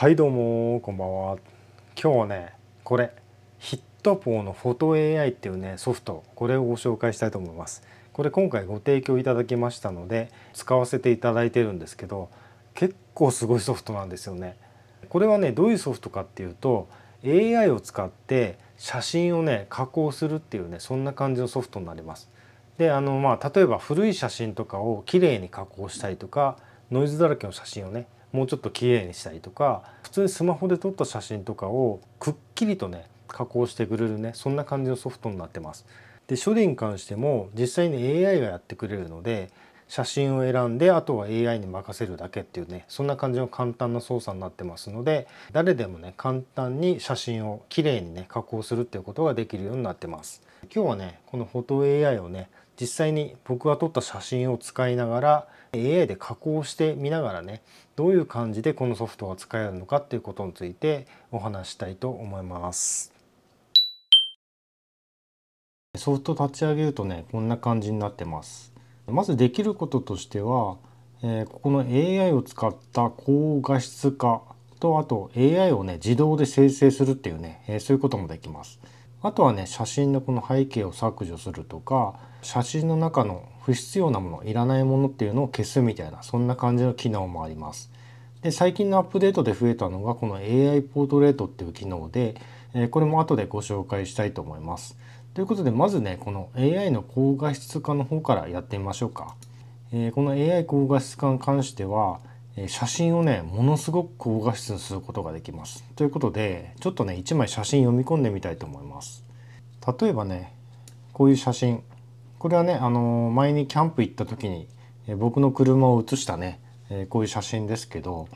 はいどうもこんばんは今日はねこれヒットポーのフォト AI っていうねソフトこれをご紹介したいと思いますこれ今回ご提供いただきましたので使わせていただいてるんですけど結構すごいソフトなんですよねこれはねどういうソフトかっていうと AI を使って写真をね加工するっていうねそんな感じのソフトになりますであのまあ例えば古い写真とかをきれいに加工したりとかノイズだらけの写真をねもうちょっと綺麗にしたりとか普通にスマホで撮った写真とかをくっきりとね加工してくれるねそんな感じのソフトになってます。で処理に関しても実際に AI がやってくれるので写真を選んであとは AI に任せるだけっていうねそんな感じの簡単な操作になってますので誰でもね簡単に写真をきれいにね加工するっていうことができるようになってます今日はねこのフォト AI をね実際に僕が撮った写真を使いながら AI で加工してみながらねどういう感じでこのソフトが使えるのかっていうことについてお話したいと思います。ソフト立ち上げるとねこんな感じになってます。まずできることとしては、えー、ここの AI を使った高画質化とあと AI をね自動で生成するっていうね、えー、そういうこともできます。あとはね写真のこの背景を削除するとか写真の中の不必要なものいらないものっていうのを消すみたいなそんな感じの機能もあります。で最近のアップデートで増えたのがこの AI ポートレートっていう機能で、えこれも後でご紹介したいと思います。ということでまずねこの AI の高画質化の方からやってみましょうか。えこの AI 高画質化に関しては写真をねものすごく高画質にすることができますということでちょっとね1枚写真読み込んでみたいと思います例えばねこういう写真これはねあの前にキャンプ行った時に僕の車を写したねこういう写真ですけど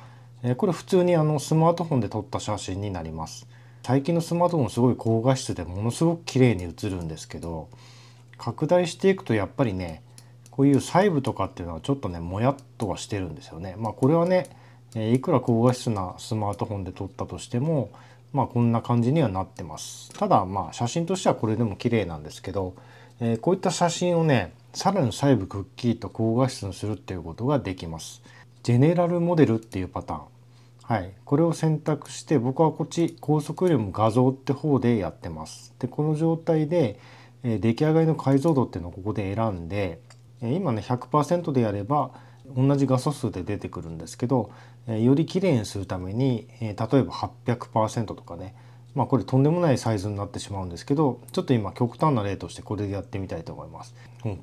これ普通にあのスマートフォンで撮った写真になります最近のスマートフォンすごい高画質でものすごく綺麗に写るんですけど拡大していくとやっぱりねこういう細部とかっていうのはちょっとねもやっとはしてるんですよね。まあ、これはねいくら高画質なスマートフォンで撮ったとしてもまあこんな感じにはなってます。ただまあ写真としてはこれでも綺麗なんですけど、えー、こういった写真をねさらに細部くっきりと高画質にするっていうことができます。ジェネラルモデルっていうパターン。はい、これを選択して僕はこっち高速よりも画像って方でやってます。でこの状態で、えー、出来上がりの解像度っていうのをここで選んで今ね100%でやれば同じ画素数で出てくるんですけどよりきれいにするために例えば800%とかねまあこれとんでもないサイズになってしまうんですけどちょっと今極端な例としてこれでやってみたいと思います。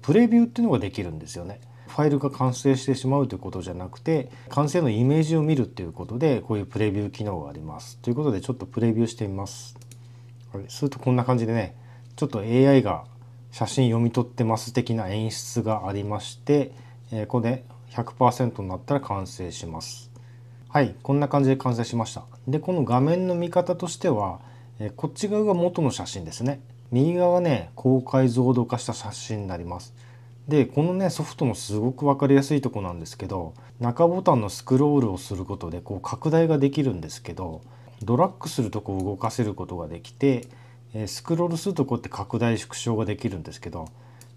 プレビューっていうのができるんですよね。ファイルが完成してしまうということじゃなくて完成のイメージを見るっていうことでこういうプレビュー機能があります。ということでちょっとプレビューしてみます。はい、するとこんな感じでねちょっと AI が写真読み取ってます的な演出がありまして、えこれ100%になったら完成します。はい、こんな感じで完成しました。で、この画面の見方としては、えこっち側が元の写真ですね。右側はね、高解像度化した写真になります。で、このね、ソフトもすごく分かりやすいとこなんですけど、中ボタンのスクロールをすることで、こう拡大ができるんですけど、ドラッグするとこを動かせることができて、えスクロールするとこって拡大縮小ができるんですけど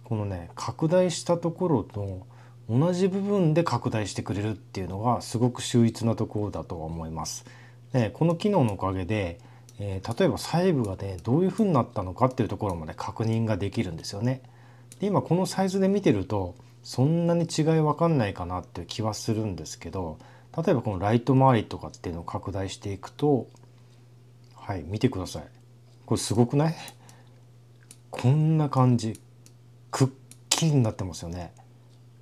このね拡大したところと同じ部分で拡大してくれるっていうのがすごく秀逸なところだとは思います。でこの機能のおかげで、えー、例えば細部がねどういう風になったのかっていうところまで確認ができるんですよね。で今このサイズで見てるとそんなに違いわかんないかなっていう気はするんですけど例えばこのライト周りとかっていうのを拡大していくとはい見てくださいこれすごくないこんな感じくっきりになってますよね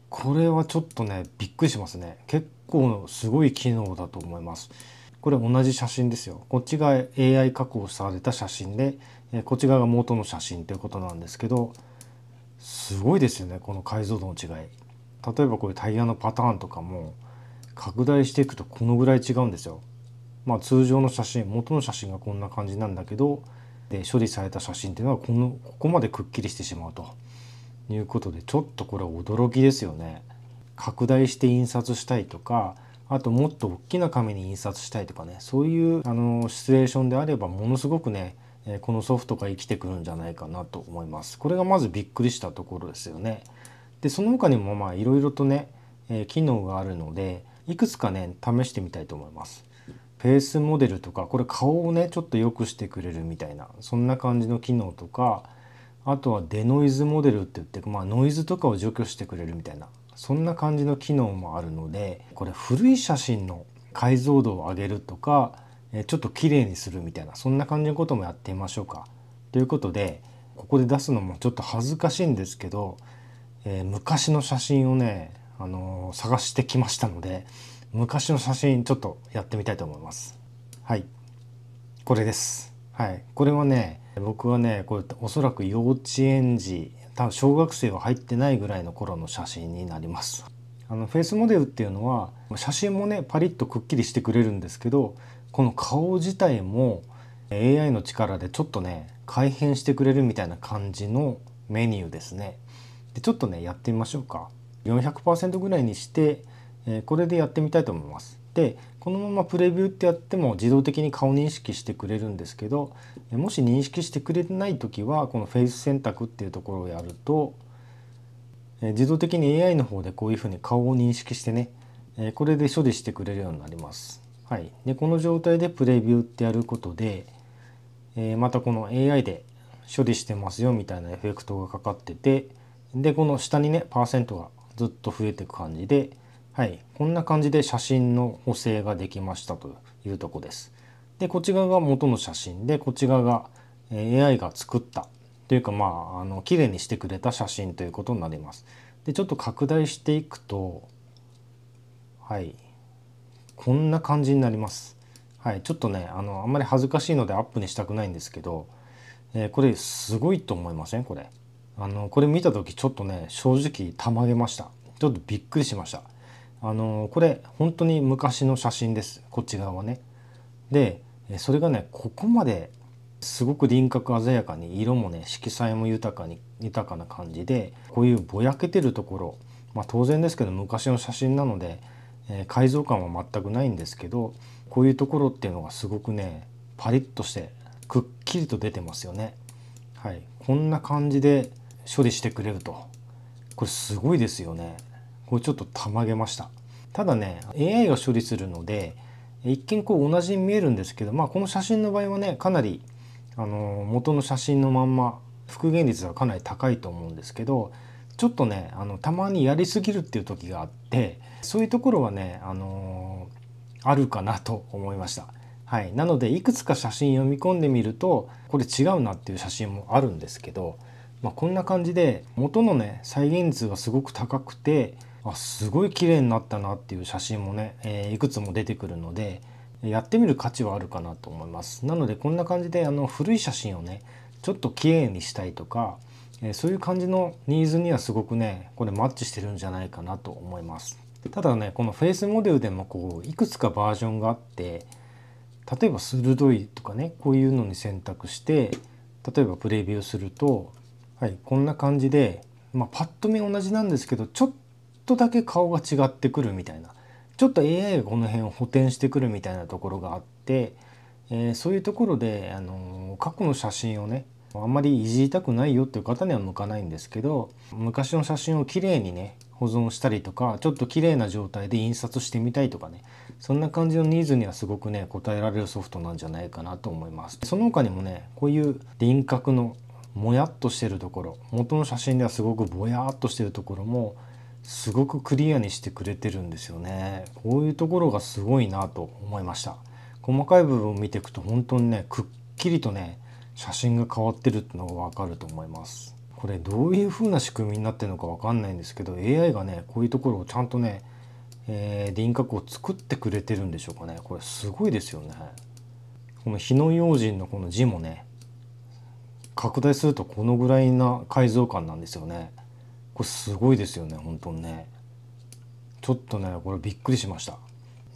これはちょっとねびっくりしますね結構すごい機能だと思いますこれ同じ写真ですよこっちが AI 加工された写真でこっち側が元の写真ということなんですけどすごいですよねこの解像度の違い例えばこれタイヤのパターンとかも拡大していくとこのぐらい違うんですよまあ通常の写真元の写真がこんな感じなんだけどで処理された写真っていうのはこのここまでくっきりしてしまうということでちょっとこれは驚きですよね。拡大して印刷したいとかあともっと大きな紙に印刷したいとかねそういうあのシチュエーションであればものすごくねこのソフトが生きてくるんじゃないかなと思います。これがまずびっくりしたところですよね。でその他にもまあいろいろとね機能があるのでいくつかね試してみたいと思います。フェイスモデルとかこれ顔をねちょっと良くしてくれるみたいなそんな感じの機能とかあとはデノイズモデルって言って、まあ、ノイズとかを除去してくれるみたいなそんな感じの機能もあるのでこれ古い写真の解像度を上げるとかちょっと綺麗にするみたいなそんな感じのこともやってみましょうか。ということでここで出すのもちょっと恥ずかしいんですけど、えー、昔の写真をね、あのー、探してきましたので昔の写真ちょっとやってみたいと思いますはいこれですはいこれはね僕はねこれおそらく幼稚園児多分小学生は入ってないぐらいの頃の写真になりますあのフェイスモデルっていうのは写真もねパリッとくっきりしてくれるんですけどこの顔自体も AI の力でちょっとね改変してくれるみたいな感じのメニューですねでちょっとねやってみましょうか400%ぐらいにしてえこれでやってみたいと思います。でこのままプレビューってやっても自動的に顔認識してくれるんですけどもし認識してくれない時はこのフェイス選択っていうところをやると自動的に AI の方でこういうふうに顔を認識してねこれで処理してくれるようになります。はい、でこの状態でプレビューってやることでまたこの AI で処理してますよみたいなエフェクトがかかっててでこの下にねパーセントがずっと増えていく感じではい、こんな感じで写真の補正ができましたというとこです。でこっち側が元の写真でこっち側が AI が作ったというかまああの綺麗にしてくれた写真ということになります。でちょっと拡大していくとはいこんな感じになります。はい、ちょっとねあのあんまり恥ずかしいのでアップにしたくないんですけど、えー、これすごいと思いませんこれあのこれ見た時ちょっとね正直たまげましたちょっとびっくりしましたあのこれ本当に昔の写真ですこっち側はね。でそれがねここまですごく輪郭鮮やかに色もね色彩も豊かに豊かな感じでこういうぼやけてるところ、まあ、当然ですけど昔の写真なので、えー、改造感は全くないんですけどこういうところっていうのがすごくねパリッとしてくっきりと出てますよね。はい、こんな感じで処理してくれるとこれすごいですよね。これちょっとたまげましたただね AI が処理するので一見こう同じに見えるんですけど、まあ、この写真の場合はねかなりあの元の写真のまんま復元率がかなり高いと思うんですけどちょっとねあのたまにやりすぎるっていう時があってそういうところはねあのあるかなと思いました。はい、なのでいくつか写真読み込んでみるとこれ違うなっていう写真もあるんですけど、まあ、こんな感じで元のね再現率がすごく高くてあすごい綺麗になったなっていう写真もね、えー、いくつも出てくるのでやってみる価値はあるかなと思いますなのでこんな感じであの古い写真をねちょっと綺麗にしたいとか、えー、そういう感じのニーズにはすごくねこれマッチしてるんじゃないかなと思いますただねこのフェイスモデルでもこういくつかバージョンがあって例えば鋭いとかねこういうのに選択して例えばプレビューすると、はい、こんな感じで、まあ、パッと見同じなんですけどちょっとだけ顔が違ってくるみたいなちょっと AI がこの辺を補填してくるみたいなところがあって、えー、そういうところで、あの過去の写真をねあんまりいじりたくないよっていう方には向かないんですけど昔の写真をきれいにね保存したりとかちょっと綺麗な状態で印刷してみたいとかねそんな感じのニーズにはすごくね応えられるソフトなんじゃないかなと思いますその他にもねこういう輪郭のもやっとしてるところ元の写真ではすごくぼやっとしてるところもすごくクリアにしてくれてるんですよねこういうところがすごいなと思いました細かい部分を見ていくと本当にねくっきりとね写真が変わってるってのがわかると思いますこれどういう風な仕組みになってるのかわかんないんですけど AI がねこういうところをちゃんとね、えー、輪郭を作ってくれてるんでしょうかねこれすごいですよねこの火の用心のこの字もね拡大するとこのぐらいな解像感なんですよねこれすごいですよね本当にねちょっとねこれびっくりしました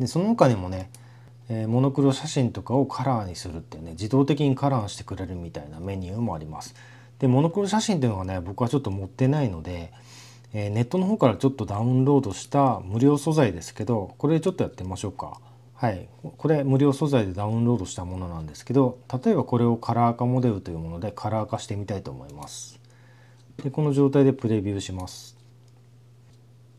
でその他にもね、えー、モノクロ写真とかをカラーにするってね自動的にカラーしてくれるみたいなメニューもありますでモノクロ写真っていうのはね僕はちょっと持ってないので、えー、ネットの方からちょっとダウンロードした無料素材ですけどこれちょっとやってみましょうかはい、これ無料素材でダウンロードしたものなんですけど例えばこれをカラー化モデルというものでカラー化してみたいと思います。でこの状態でプレビューします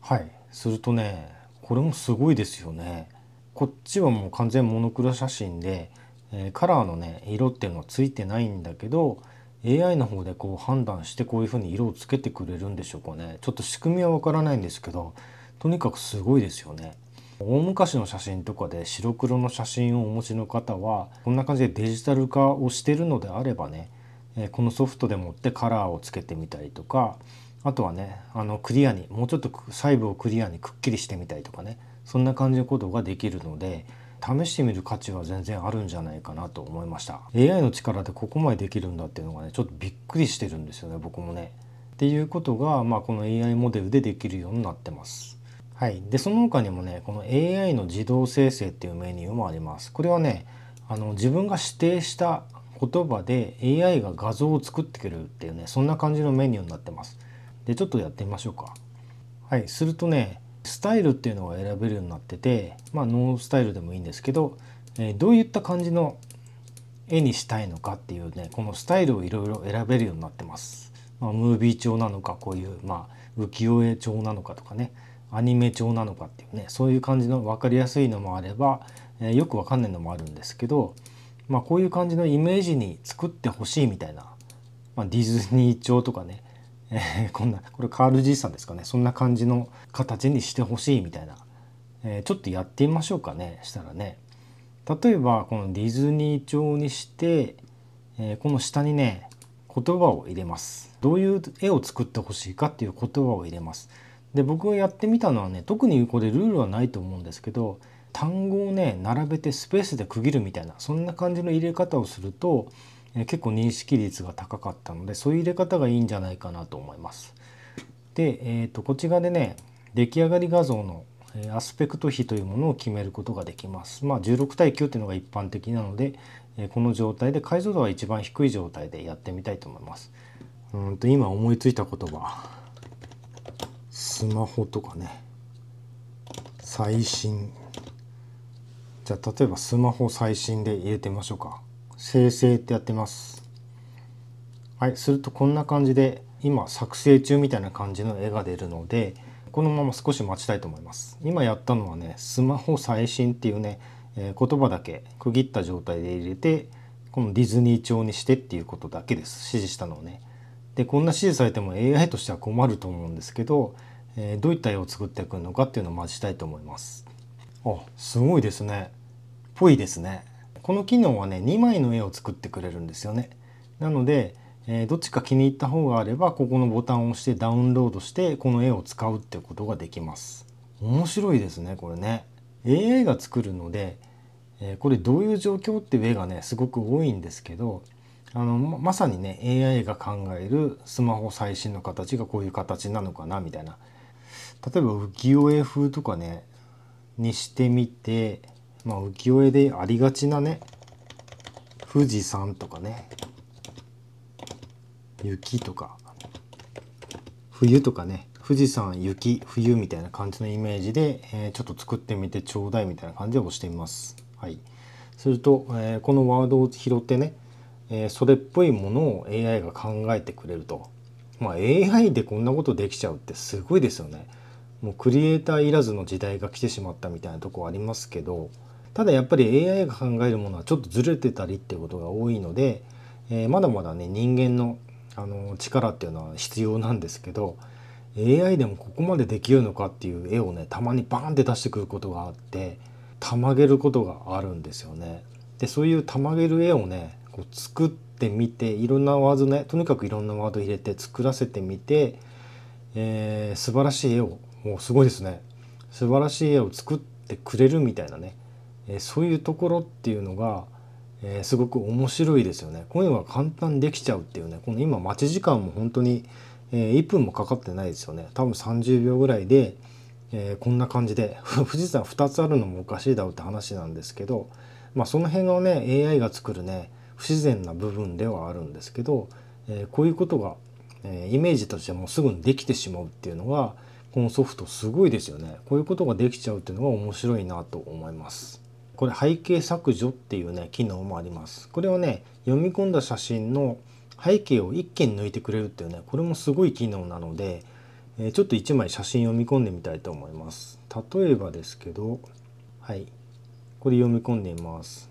はいするとねこれもすごいですよねこっちはもう完全モノクロ写真で、えー、カラーのね色っていうのはついてないんだけど AI の方でこう判断してこういう風に色をつけてくれるんでしょうかねちょっと仕組みはわからないんですけどとにかくすごいですよね大昔の写真とかで白黒の写真をお持ちの方はこんな感じでデジタル化をしてるのであればねえこのソフトでもってカラーをつけてみたりとかあとはねあのクリアにもうちょっと細部をクリアにくっきりしてみたりとかねそんな感じのことができるので試してみる価値は全然あるんじゃないかなと思いました AI の力でここまでできるんだっていうのがねちょっとびっくりしてるんですよね僕もねっていうことが、まあ、この AI モデルでできるようになってますはい、でその他にもねこの AI の自動生成っていうメニューもありますこれはねあの自分が指定した言葉で AI が画像を作ってくれるっていうねそんな感じのメニューになってますでちょっとやってみましょうかはいするとねスタイルっていうのが選べるようになっててまあノースタイルでもいいんですけど、えー、どういった感じの絵にしたいのかっていうねこのスタイルをいろいろ選べるようになってます、まあ、ムービー調なのかこういうまあ浮世絵調なのかとかねアニメ調なのかっていうねそういう感じの分かりやすいのもあれば、えー、よく分かんないのもあるんですけどまあ、こういう感じのイメージに作ってほしいみたいな、まあ、ディズニー調とかね、えー、こんなこれカール爺さんですかねそんな感じの形にしてほしいみたいな、えー、ちょっとやってみましょうかねしたらね例えばこのディズニー調にして、えー、この下にね言葉を入れますどういう絵を作ってほしいかっていう言葉を入れますで僕がやってみたのはね特にこれルールはないと思うんですけど単語をね並べてスペースで区切るみたいなそんな感じの入れ方をすると、え結構認識率が高かったのでそういう入れ方がいいんじゃないかなと思います。で、えーと、こっち側でね出来上がり画像のアスペクト比というものを決めることができます。まあ、16対9というのが一般的なので、えこの状態で解像度は一番低い状態でやってみたいと思います。うんと今思いついた言葉スマホとかね最新じゃあ例えばスマホ最新で入れてみましょうか生成ってやってますはいするとこんな感じで今作成中みたいな感じの絵が出るのでこのまま少し待ちたいと思います今やったのはねスマホ最新っていうね、えー、言葉だけ区切った状態で入れてこのディズニー調にしてっていうことだけです指示したのをねでこんな指示されても AI としては困ると思うんですけど、えー、どういった絵を作っていくのかっていうのを待ちたいと思いますあすごいですねぽいですね。この機能はね2枚の絵を作ってくれるんですよね。なので、えー、どっちか気に入った方があればここのボタンを押してダウンロードしてこの絵を使うってことができます。面白いですねこれね。AI が作るので、えー、これどういう状況っていう絵がねすごく多いんですけどあのまさにね AI が考えるスマホ最新の形がこういう形なのかなみたいな例えば浮世絵風とかねにしてみてまあ浮世絵でありがちなね富士山とかね雪とか冬とかね富士山雪冬みたいな感じのイメージで、えー、ちょっと作ってみてちょうだいみたいな感じで押してみます。はい、すると、えー、このワードを拾ってね、えー、それっぽいものを AI が考えてくれると。まあ、AI でこんなことできちゃうってすごいですよね。もうクリエイターいらずの時代が来てしまったみたいなとこありますけど、ただやっぱり AI が考えるものはちょっとずれてたりってことが多いので、えー、まだまだね人間のあの力っていうのは必要なんですけど AI でもここまでできるのかっていう絵をねたまにバーンって出してくることがあってたまげることがあるんですよね。でそういうたまげる絵をねこう作ってみていろんなワードねとにかくいろんなワード入れて作らせてみて、えー、素晴らしい絵をもうすごいですね素晴らしい絵を作ってくれるみたいなねえそういうところっていうのが、えすごく面白いですよね。こういうのが簡単にできちゃうっていうねこの今待ち時間も本当に、え1分もかかってないですよね。多分30秒ぐらいで、えこんな感じで富士山2つあるのもおかしいだろうって話なんですけど、まあ、その辺のね AI が作るね不自然な部分ではあるんですけど、えこういうことが、えイメージとしてもすぐにできてしまうっていうのがこのソフトすごいですよねこういうことができちゃうっていうのが面白いなと思います。これ背景削除っていうね機能もありますこれをね読み込んだ写真の背景を1件抜いてくれるっていうねこれもすごい機能なので、えちょっと1枚写真読み込んでみたいと思います例えばですけどはいこれ読み込んでみます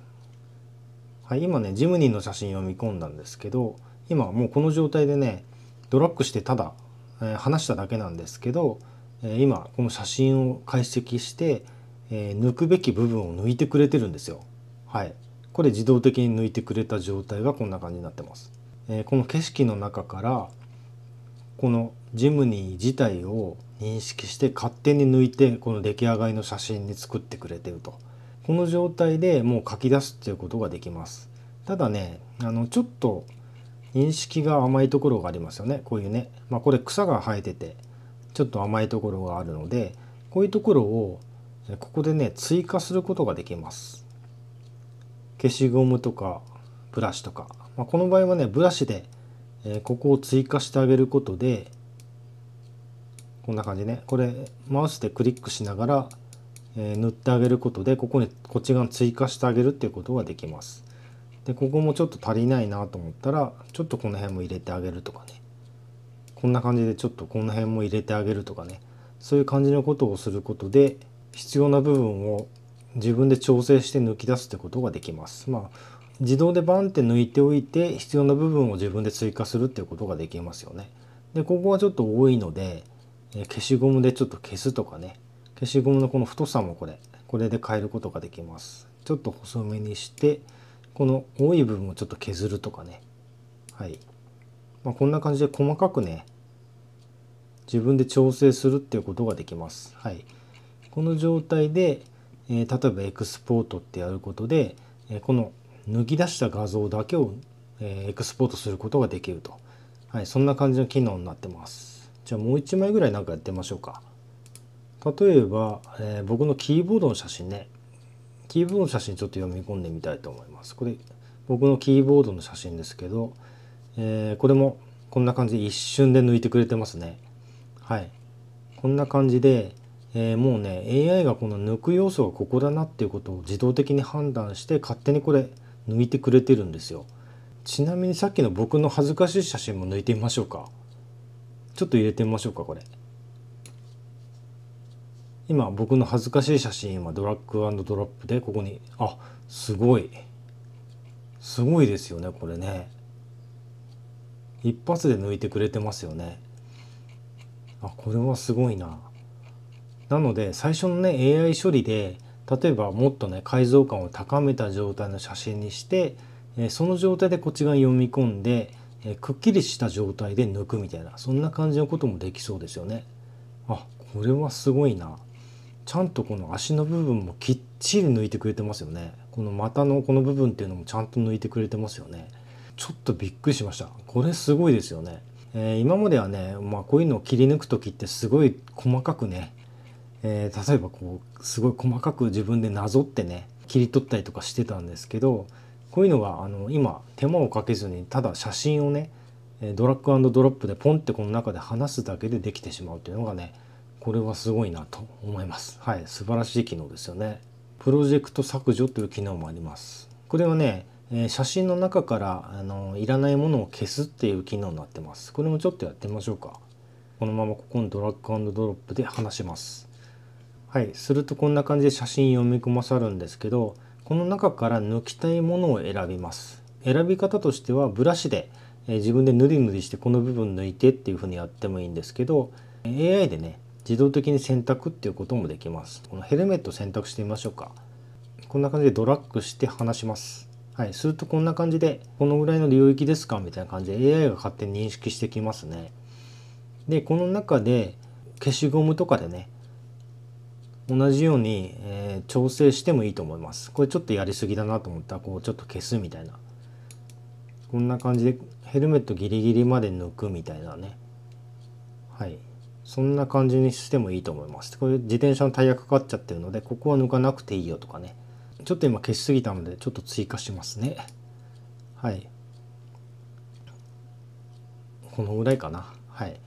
はい今ねジムニーの写真読み込んだんですけど今もうこの状態でねドラッグしてただ、え話しただけなんですけど、え今この写真を解析してえー、抜くべき部分を抜いてくれてるんですよ。はい、これ自動的に抜いてくれた状態がこんな感じになってます。えー、この景色の中からこのジムニー自体を認識して勝手に抜いてこの出来上がりの写真に作ってくれてるとこの状態でもう書き出すっていうことができますただねあのちょっと認識が甘いところがありますよねこういうね、まあ、これ草が生えててちょっと甘いところがあるのでこういうところをここでね追加することができます消しゴムとかブラシとか、まあ、この場合はねブラシで、えここを追加してあげることでこんな感じねこれマウスでクリックしながら、え塗ってあげることでここにこっち側に追加してあげるっていうことができますでここもちょっと足りないなと思ったらちょっとこの辺も入れてあげるとかねこんな感じでちょっとこの辺も入れてあげるとかねそういう感じのことをすることで、必要な部分を自分で調整して抜き出すってことができます。まあ自動でバンって抜いておいて必要な部分を自分で追加するっていうことができますよね。でここはちょっと多いので消しゴムでちょっと消すとかね消しゴムのこの太さもこれこれで変えることができます。ちょっと細めにしてこの多い部分をちょっと削るとかねはい、まあ、こんな感じで細かくね自分で調整するっていうことができます。はい、この状態で、えー、例えばエクスポートってやることで、えー、この脱ぎ出した画像だけを、えー、エクスポートすることができると、はい、そんな感じの機能になってますじゃあもう1枚ぐらいなんかやってみましょうか例えば、えー、僕のキーボードの写真ねキーボードの写真ちょっと読み込んでみたいと思いますこれ僕のキーボードの写真ですけど、えー、これもこんな感じで一瞬で抜いてくれてますねはいこんな感じで、えー、もうね AI がこの抜く要素はここだなっていうことを自動的に判断して勝手にこれ抜いてくれてるんですよちなみにさっきの僕の恥ずかしい写真も抜いてみましょうかちょっと入れてみましょうかこれ今僕の恥ずかしい写真はドラッグドロップでここにあすごいすごいですよねこれね一発で抜いてくれてますよねあこれはすごいななので最初のね AI 処理で例えばもっとね解像感を高めた状態の写真にして、えその状態でこっち側に読み込んで、えくっきりした状態で抜くみたいなそんな感じのこともできそうですよね。あこれはすごいな。ちゃんとこの足の部分もきっちり抜いてくれてますよね。この股のこの部分っていうのもちゃんと抜いてくれてますよね。ちょっとびっくりしました。これすごいですよね。えー、今まではね、まあ、こういうのを切り抜く時ってすごい細かくねえー、例えばこうすごい細かく自分でなぞってね切り取ったりとかしてたんですけどこういうのがあの今手間をかけずにただ写真をねドラッグドロップでポンってこの中で話すだけでできてしまうというのがねこれはすごいなと思います。はい、素晴らしい機能ですよね。プロジェクト削除という機能もあります。これはね、え写真の中からあのいらないものを消すっていう機能になってます。これもちょっとやってみましょうか。このままここにドラッグドロップで話します。はい、するとこんな感じで写真読み込まさるんですけどこの中から抜きたいものを選びます選び方としてはブラシで、えー、自分でぬりぬりしてこの部分抜いてっていうふうにやってもいいんですけど AI でね自動的に選択っていうこともできますこのヘルメット選択してみましょうかこんな感じでドラッグして離しますはいするとこんな感じでこのぐらいの領域ですかみたいな感じで AI が勝手に認識してきますねでこの中で消しゴムとかでね同じように、えー、調整してもいいと思います。これちょっとやりすぎだなと思ったらこうちょっと消すみたいなこんな感じでヘルメットギリギリまで抜くみたいなねはいそんな感じにしてもいいと思います。これ自転車のタイヤかかっちゃってるのでここは抜かなくていいよとかねちょっと今消しすぎたのでちょっと追加しますねはいこのぐらいかなはい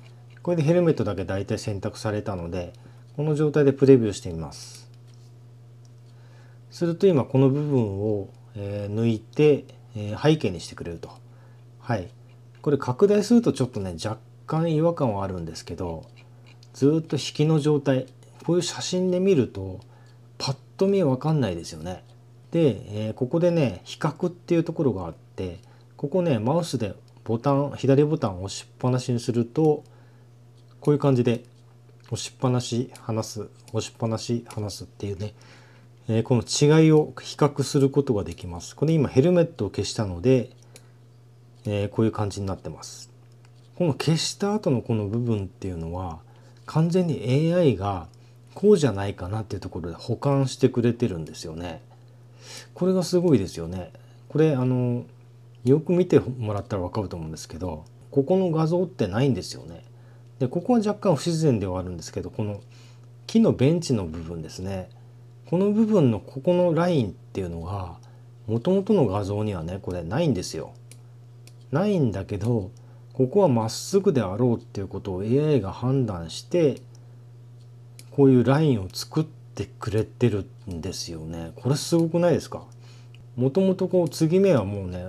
これでヘルメットだけ大体選択されたのでこの状態でプレビューしてみますすると今この部分を、え抜いて、え背景にしてくれるとはいこれ拡大するとちょっとね若干違和感はあるんですけどずっと引きの状態こういう写真で見るとパッと見わかんないですよねで、えここでね比較っていうところがあってここねマウスでボタン左ボタンを押しっぱなしにするとこういう感じで押しっぱなし話す押しっぱなし話すっていうね、えー、この違いを比較することができますこれ今ヘルメットを消したので、えー、こういう感じになってますこの消した後のこの部分っていうのは完全に AI がこうじゃないかなっていうところで保管してくれてるんですよねこれがすごいですよねこれあのよく見てもらったら分かると思うんですけどここの画像ってないんですよねでここは若干不自然ではあるんですけどこの木のベンチの部分ですねこの部分のここのラインっていうのがもともとの画像にはねこれないんですよ。ないんだけどここはまっすぐであろうっていうことを AI が判断してこういうラインを作ってくれてるんですよね。これすごくないですかもともとこう継ぎ目はもうね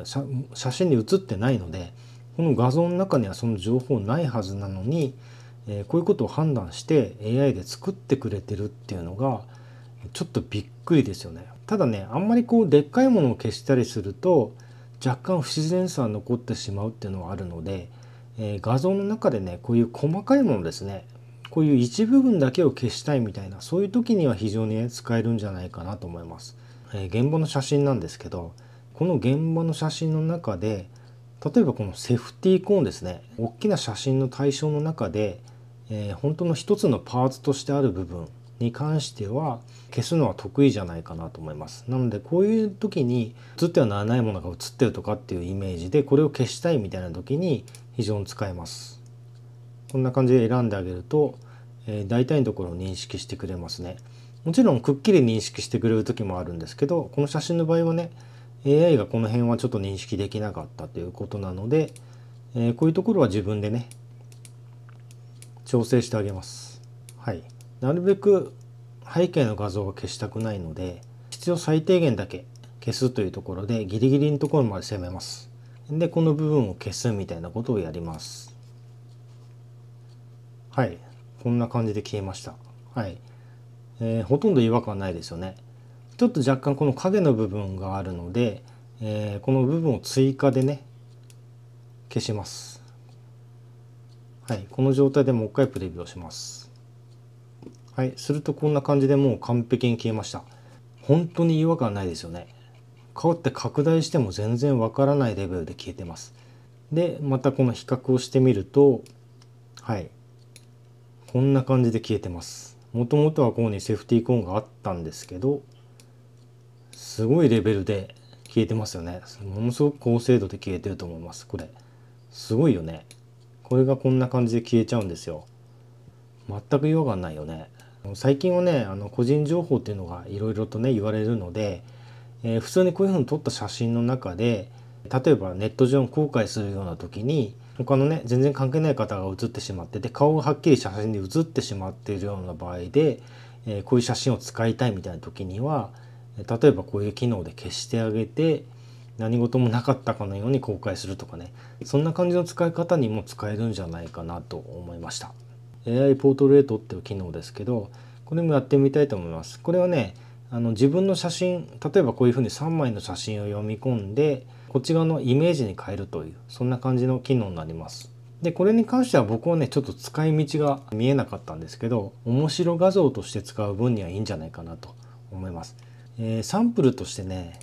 写真に写ってないのでこの画像の中にはその情報ないはずなのに、えー、こういうことを判断して AI で作ってくれてるっていうのがちょっとびっくりですよね。ただねあんまりこうでっかいものを消したりすると若干不自然さは残ってしまうっていうのはあるので、えー、画像の中でねこういう細かいものですねこういう一部分だけを消したいみたいなそういう時には非常に、ね、使えるんじゃないかなと思います。えー、現場の写真なんですけどこの現場の写真の中で例えばこのセーフティーコーンですね大きな写真の対象の中で、えー、本当の一つのパーツとしてある部分に関しては消すのは得意じゃないかなと思いますなのでこういう時に写ってはならないものが写ってるとかっていうイメージでこれを消したいみたいな時に非常に使えますこんな感じで選んであげると、えー、大体のところを認識してくれますねもちろんくっきり認識してくれる時もあるんですけどこの写真の場合はね AI がこの辺はちょっと認識できなかったということなので、えー、こういうところは自分でね調整してあげます。はい、なるべく背景の画像は消したくないので必要最低限だけ消すというところでギリギリのところまで攻めます。でこの部分を消すみたいなことをやります。はいこんな感じで消えました。はい、えー、ほとんど違和感ないですよね。ちょっと若干この影の部分があるので、えー、この部分を追加でね消します。はい、この状態でもう一回プレビューをします。はい、するとこんな感じでもう完璧に消えました。本当に違和感ないですよね。変わって拡大しても全然わからないレベルで消えてます。で、またこの比較をしてみると、はい、こんな感じで消えてます。もともとはここにセーフティーコーンがあったんですけど、すごいレベルで消えてますよねものすごく高精度で消えてると思いますこれすごいよねこれがこんな感じで消えちゃうんですよ全く違和感ないよね最近はねあの個人情報っていうのがいろいろとね言われるので、えー、普通にこういうふうに撮った写真の中で例えばネット上に公開するような時に他のね全然関係ない方が写ってしまってて顔がはっきり写真に写ってしまっているような場合で、えー、こういう写真を使いたいみたいな時には例えばこういう機能で消してあげて何事もなかったかのように公開するとかねそんな感じの使い方にも使えるんじゃないかなと思いました AI ポートレートっていう機能ですけどこれもやってみたいと思いますこれはねあの自分の写真例えばこういうふうに3枚の写真を読み込んでこっち側のイメージに変えるというそんな感じの機能になりますでこれに関しては僕はねちょっと使い道が見えなかったんですけど面白画像として使う分にはいいんじゃないかなと思いますえー、サンプルとしてね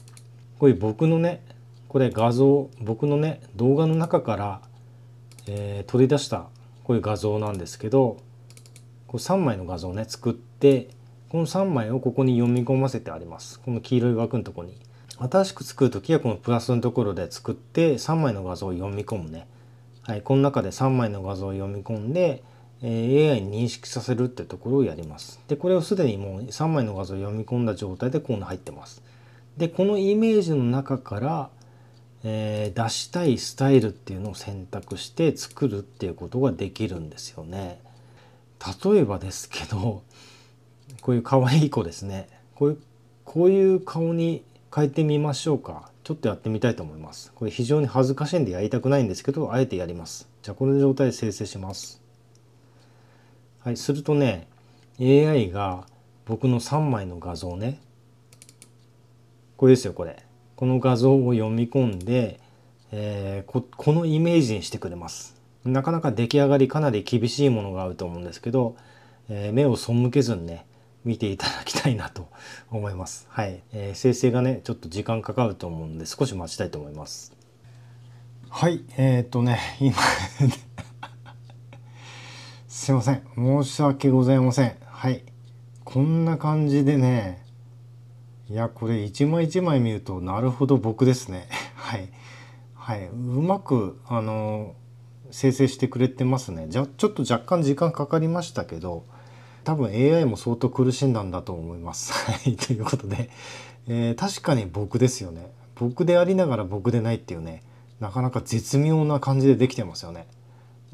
こういう僕のねこれ画像僕のね動画の中から、えー、取り出したこういう画像なんですけどこう3枚の画像をね作ってこの3枚をここに読み込ませてありますこの黄色い枠のとこに新しく作る時はこのプラスのところで作って3枚の画像を読み込むねはいこの中で3枚の画像を読み込んで AI に認識させるってところをやります。で、これをすでにもう3枚の画像を読み込んだ状態でこんな入ってます。で、このイメージの中から、えー、出したいスタイルっていうのを選択して作るっていうことができるんですよね。例えばですけど、こういう可愛い子ですね。こういう、こういう顔に変えてみましょうか。ちょっとやってみたいと思います。これ非常に恥ずかしいんでやりたくないんですけど、あえてやります。じゃあこれの状態で生成します。はい、するとね AI が僕の3枚の画像ねこれですよこれこの画像を読み込んで、えー、ここのイメージにしてくれますなかなか出来上がりかなり厳しいものがあると思うんですけど、えー、目を背けずにね見ていただきたいなと 思います。はい、えー、生成がねちょっと時間かかると思うんで少し待ちたいと思います。はい、えー、っとね今すいません。申し訳ございません。はい。こんな感じでね、いや、これ一枚一枚見ると、なるほど僕ですね。はい。はい。うまく、あの、生成してくれてますね。じゃ、ちょっと若干時間かかりましたけど、多分 AI も相当苦しんだんだと思います。はい。ということで、えー、確かに僕ですよね。僕でありながら僕でないっていうね、なかなか絶妙な感じでできてますよね。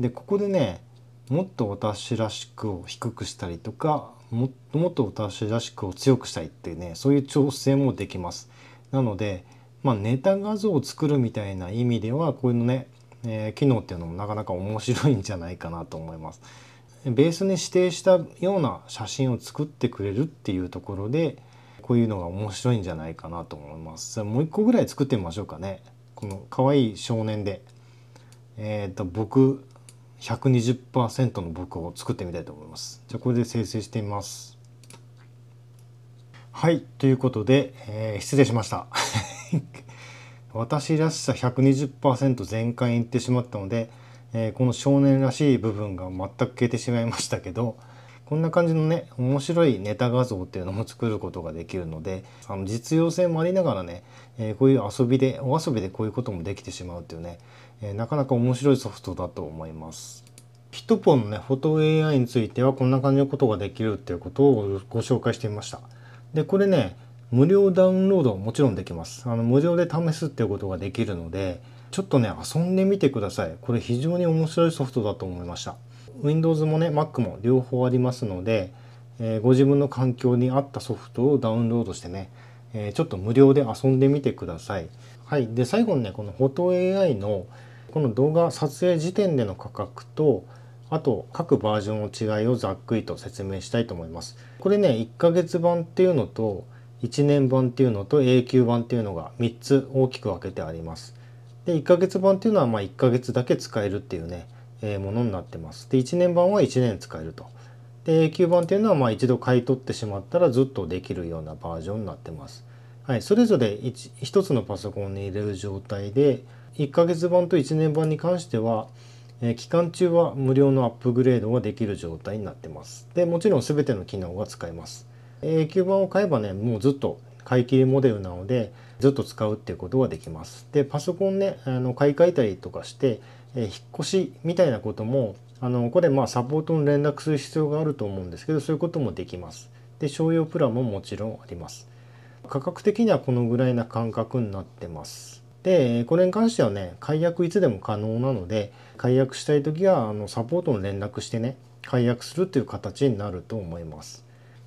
で、ここでね、もっと私らしくを低くしたりとかもっともっと私らしくを強くしたいっていうねそういう調整もできます。なので、まあ、ネタ画像を作るみたいな意味ではこういうのね、えー、機能っていうのもなかなか面白いんじゃないかなと思います。ベースに指定したような写真を作ってくれるっていうところでこういうのが面白いんじゃないかなと思います。もう一個ぐらい作ってみましょうかね。この可愛い少年で。えっ、ー、と僕120%の僕を作ってみたいと思います。じゃこれで生成してみます。はい、ということで、えー、失礼しました。私らしさ120%全開にいってしまったので、えー、この少年らしい部分が全く消えてしまいましたけど、こんな感じのね、面白いネタ画像っていうのも作ることができるので、あの実用性もありながらね、えー、こういう遊びで、お遊びでこういうこともできてしまうっていうね、えー、なかなか面白いソフトだと思います。ヒットポンのね、フォト AI についてはこんな感じのことができるっていうことをご紹介してみました。で、これね、無料ダウンロードもちろんできます。あの無料で試すっていうことができるので、ちょっとね、遊んでみてください。これ非常に面白いソフトだと思いました。Windows もね、Mac も両方ありますので、えー、ご自分の環境に合ったソフトをダウンロードしてね、えー、ちょっと無料で遊んでみてください。はい、で最後にねこのフォト AI のこの動画撮影時点での価格とあと各バージョンの違いをざっくりと説明したいと思います。これね1ヶ月版っていうのと1年版っていうのと永久版っていうのが3つ大きく分けてあります。で1ヶ月版っていうのはま1ヶ月だけ使えるっていうね、えー、ものになってます。で1年版は1年使えると。で永久版っていうのはまあ一度買い取ってしまったらずっとできるようなバージョンになってます。はい、それぞれ 1, 1つのパソコンに入れる状態で1ヶ月版と1年版に関しては、えー、期間中は無料のアップグレードができる状態になってますでもちろん全ての機能が使えます永久版を買えばねもうずっと買い切りモデルなのでずっと使うっていうことができますでパソコンねあの買い替えたりとかして、えー、引っ越しみたいなこともあのこれまあサポートに連絡する必要があると思うんですけどそういうこともできますで商用プランももちろんあります価格的にはこのぐらいな感覚になってます。でこれに関してはね解約いつでも可能なので解約したい時はあのサポートの連絡してね解約するという形になると思います。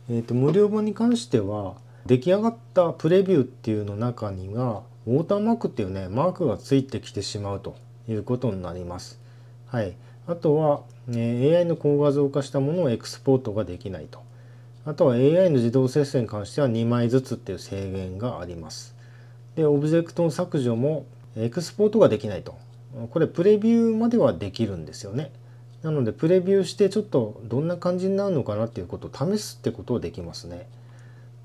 えーと、無料版に関しては出来上がったプレビューっていうの中にはウォーターマークっていうねマークがついてきてしまうということになります。はい、あとは、え AI の高画像化したものをエクスポートができないと。あとは AI の自動生成に関しては2枚ずつっていう制限があります。で、オブジェクトの削除もエクスポートができないと。これプレビューまではできるんですよね。なのでプレビューしてちょっとどんな感じになるのかなっていうことを試すってことをできますね。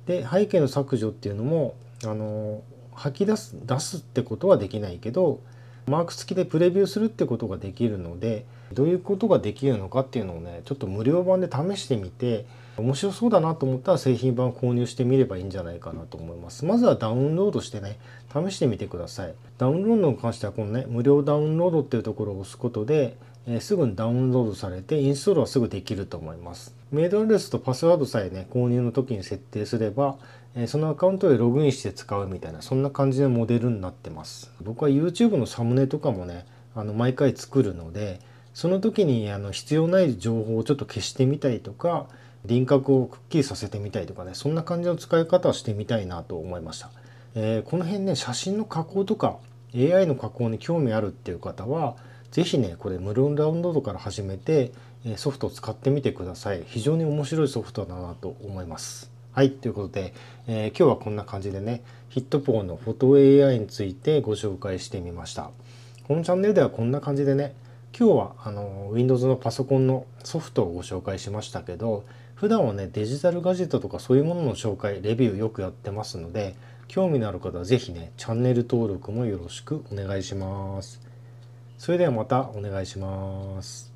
で、背景の削除っていうのも、あの、吐き出す、出すってことはできないけど、マーク付きでプレビューするってことができるので、どういうことができるのかっていうのをね、ちょっと無料版で試してみて、面白そうだなと思ったら製品版購入してみればいいんじゃないかなと思いますまずはダウンロードしてね試してみてくださいダウンロードに関してはこのね無料ダウンロードっていうところを押すことでえー、すぐにダウンロードされてインストールはすぐできると思います。メールアドレスとパスワードさえね、購入の時に設定すれば、えー、そのアカウントでログインして使うみたいな、そんな感じのモデルになってます。僕は YouTube のサムネとかもね、あの毎回作るので、その時にあの必要ない情報をちょっと消してみたりとか、輪郭をくっきりさせてみたいとかねそんな感じの使い方をしてみたいなと思いました、えー、この辺ね写真の加工とか AI の加工に興味あるっていう方は是非ねこれ無料ダウンロードから始めてソフトを使ってみてください非常に面白いソフトだなと思いますはいということで、えー、今日はこんな感じでねヒットポーのフォト AI についてご紹介してみましたこのチャンネルではこんな感じでね今日はあの Windows のパソコンのソフトをご紹介しましたけど普段はねデジタルガジェットとかそういうものの紹介レビューよくやってますので興味のある方は是非ねチャンネル登録もよろしくお願いしますそれではまたお願いします